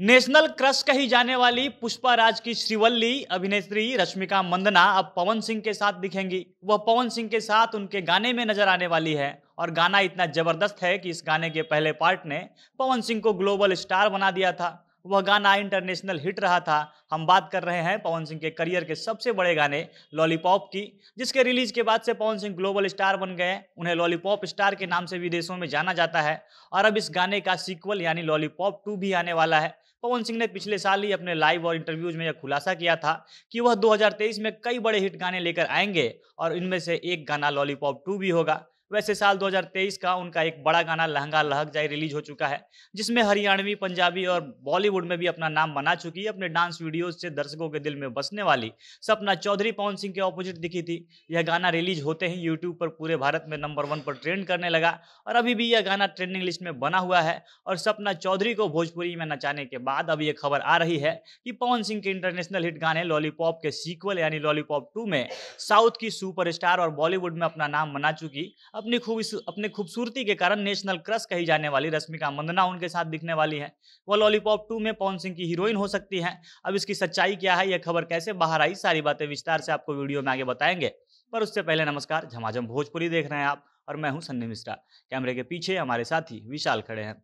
national crush कही जाने वाली पुष्पा राज की श्रीवल्ली अभिनेत्री रश्मिका मंदना अब पवन सिंह के साथ दिखेंगी वह पवन सिंह के साथ उनके गाने में नजर आने वाली है और गाना इतना जबरदस्त है कि इस गाने के पहले पार्ट ने पवन सिंह को ग्लोबल स्टार बना दिया था वह गाना इंटरनेशनल हिट रहा था हम बात कर रहे हैं पवन सिंह के करियर के सबसे बड़े गाने लॉलीपॉप की जिसके रिलीज के बाद से पवन सिंह ग्लोबल स्टार बन गए उन्हें लॉलीपॉप स्टार के नाम से विदेशों में जाना जाता है और अब इस गाने का सीक्वल यानी लॉलीपॉप टू भी आने वाला है पवन सिंह ने पिछले साल ही अपने लाइव और इंटरव्यूज में यह खुलासा किया था कि वह 2023 में कई बड़े हिट गाने लेकर आएंगे और इनमें से एक गाना लॉलीपॉप टू भी होगा वैसे साल 2023 का उनका एक बड़ा गाना लहंगा लहक जाए रिलीज हो चुका है जिसमें हरियाणवी पंजाबी और बॉलीवुड में भी अपना नाम बना चुकी है अपने डांस वीडियोस से दर्शकों के दिल में बसने वाली सपना चौधरी पवन सिंह के ऑपोजिट दिखी थी यह गाना रिलीज होते ही यूट्यूब पर पूरे भारत में नंबर वन पर ट्रेंड करने लगा और अभी भी यह गाना ट्रेंडिंग लिस्ट में बना हुआ है और सपना चौधरी को भोजपुरी में नचाने के बाद अब यह खबर आ रही है कि पवन सिंह के इंटरनेशनल हिट गाने लॉलीपॉप के सीक्वल यानी लॉलीपॉप टू में साउथ की सुपरस्टार और बॉलीवुड में अपना नाम बना चुकी अपनी खूब अपनी खूबसूरती के कारण नेशनल क्रश कही जाने वाली रश्मिका मंदना उनके साथ दिखने वाली है वह लॉलीपॉप टू में पवन सिंह की हीरोइन हो सकती है अब इसकी सच्चाई क्या है यह खबर कैसे बाहर आई सारी बातें विस्तार से आपको वीडियो में आगे बताएंगे पर उससे पहले नमस्कार झमाझम भोजपुरी देख रहे हैं आप और मैं हूं सन्नी मिश्रा कैमरे के पीछे हमारे साथी विशाल खड़े हैं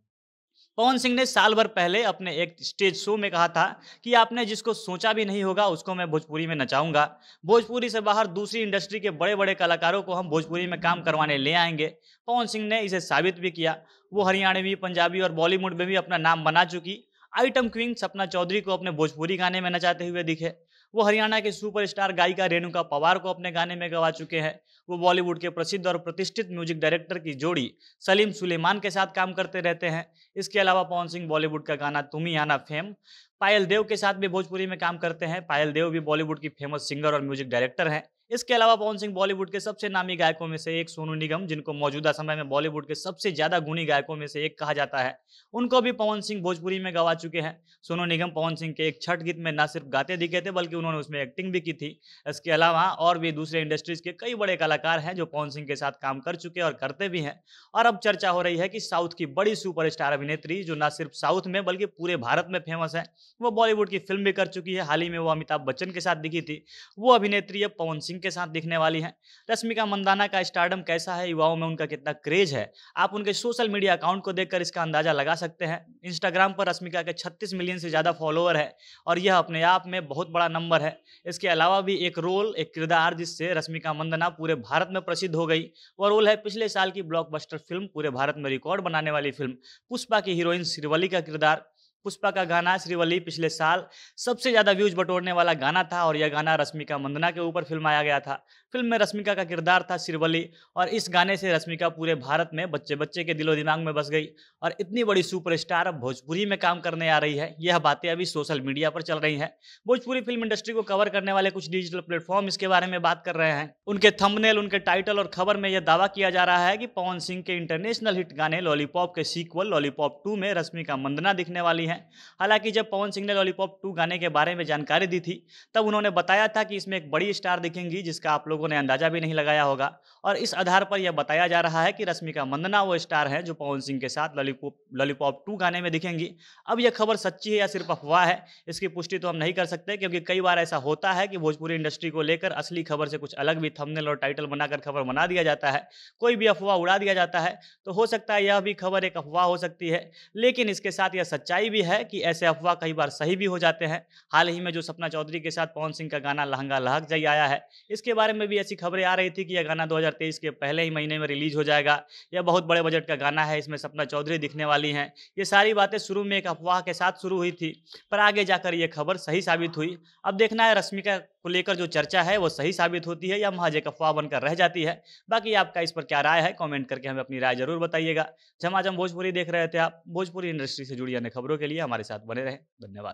पवन सिंह ने साल भर पहले अपने एक स्टेज शो में कहा था कि आपने जिसको सोचा भी नहीं होगा उसको मैं भोजपुरी में नचाऊंगा भोजपुरी से बाहर दूसरी इंडस्ट्री के बड़े बड़े कलाकारों को हम भोजपुरी में काम करवाने ले आएंगे पवन सिंह ने इसे साबित भी किया वो हरियाणवी पंजाबी और बॉलीवुड में भी अपना नाम बना चुकी आइटम क्विंग सपना चौधरी को अपने भोजपुरी गाने में नचाते हुए दिखे वो हरियाणा के सुपरस्टार गायिका रेणुका पवार को अपने गाने में गवा चुके हैं वो बॉलीवुड के प्रसिद्ध और प्रतिष्ठित म्यूजिक डायरेक्टर की जोड़ी सलीम सुलेमान के साथ काम करते रहते हैं इसके अलावा पवन सिंह बॉलीवुड का गाना तुम्ही आना फेम पायल देव के साथ भी भोजपुरी में काम करते हैं पायल देव भी बॉलीवुड की फेमस सिंगर और म्यूजिक डायरेक्टर हैं इसके अलावा पवन सिंह बॉलीवुड के सबसे नामी गायकों में से एक सोनू निगम जिनको मौजूदा समय में बॉलीवुड के सबसे ज्यादा गुणी गायकों में से एक कहा जाता है उनको भी पवन सिंह भोजपुरी में गवा चुके हैं सोनू निगम पवन सिंह के एक छठ गीत में न सिर्फ गाते दिखे थे बल्कि उन्होंने उसमें एक्टिंग भी की थी इसके अलावा और भी दूसरे इंडस्ट्रीज के कई बड़े कलाकार हैं जो पवन सिंह के साथ काम कर चुके और करते भी हैं और अब चर्चा हो रही है कि साउथ की बड़ी सुपरस्टार अभिनेत्री जो न सिर्फ साउथ में बल्कि पूरे भारत में फेमस है वो बॉलीवुड की फिल्म भी कर चुकी है हाल ही में वो अमिताभ बच्चन के साथ दिखी थी वो अभिनेत्री अब पवन सिंह के साथ दिखने वाली हैं रश्मिका मंदाना का स्टार्डम कैसा है युवाओं में उनका कितना क्रेज है आप उनके सोशल मीडिया अकाउंट को देखकर इसका अंदाजा लगा सकते हैं इंस्टाग्राम पर रश्मिका के 36 मिलियन से ज़्यादा फॉलोअर है और यह अपने आप में बहुत बड़ा नंबर है इसके अलावा भी एक रोल एक किरदार जिससे रश्मिका मंदना पूरे भारत में प्रसिद्ध हो गई वह रोल है पिछले साल की ब्लॉकबस्टर फिल्म पूरे भारत में रिकॉर्ड बनाने वाली फिल्म पुष्पा की हीरोइन श्रीवली का किरदार पुष्पा का गाना श्रीवली पिछले साल सबसे ज़्यादा व्यूज बटोरने वाला गाना था और यह गाना रश्मिका मंदना के ऊपर फिल्माया गया था फिल्म में रश्मिका का किरदार था श्रीवली और इस गाने से रश्मिका पूरे भारत में बच्चे बच्चे के दिलो दिमाग में बस गई और इतनी बड़ी सुपरस्टार अब भोजपुरी में काम करने आ रही है यह बातें अभी सोशल मीडिया पर चल रही हैं भोजपुरी फिल्म इंडस्ट्री को कवर करने वाले कुछ डिजिटल प्लेटफॉर्म इसके बारे में बात कर रहे हैं उनके थंबनेल उनके टाइटल और खबर में यह दावा किया जा रहा है कि पवन सिंह के इंटरनेशनल हिट गाने लॉलीपॉप के सीक्वल लॉलीपॉप टू में रश्मिका मंदना दिखने वाली है हैं हालांकि जब पवन सिंह ने लॉलीपॉप टू गाने के बारे में जानकारी दी थी तब उन्होंने बताया था कि इसमें एक बड़ी स्टार दिखेंगी जिसका आप लोगों ने अंदाजा भी नहीं लगाया होगा और इस आधार पर यह बताया जा रहा है कि रश्मिका मंदना वो स्टार है जो पवन सिंह के साथ लॉलीपॉप लॉलीपॉप टू गाने में दिखेंगी अब यह खबर सच्ची है या सिर्फ अफवाह है इसकी पुष्टि तो हम नहीं कर सकते क्योंकि कई बार ऐसा होता है कि भोजपुरी इंडस्ट्री को लेकर असली खबर से कुछ अलग भी थमनेल और टाइटल बनाकर खबर बना दिया जाता है कोई भी अफवाह उड़ा दिया जाता है तो हो सकता है यह भी खबर एक अफवाह हो सकती है लेकिन इसके साथ यह सच्चाई भी भी है कि ऐसे अफवाह कई बार सही भी हो जाते हैं हाल ही में जो सपना चौधरी के साथ पवन सिंह का गाना लहंगा लहक जाइ आया है इसके बारे में भी ऐसी खबरें आ रही थी कि यह गाना 2023 के पहले ही महीने में रिलीज हो जाएगा यह बहुत बड़े बजट का गाना है इसमें सपना चौधरी दिखने वाली हैं ये सारी बातें शुरू में एक अफवाह के साथ शुरू हुई थी पर आगे जाकर यह खबर सही साबित हुई अब देखना है रश्मिका को लेकर जो चर्चा है वो सही साबित होती है या महाजे एक अफवाह बनकर रह जाती है बाकी आपका इस पर क्या राय है कमेंट करके हमें अपनी राय जरूर बताइएगा जम भोजपुरी देख रहे थे आप भोजपुरी इंडस्ट्री से जुड़ी अन्य खबरों के लिए हमारे साथ बने रहें धन्यवाद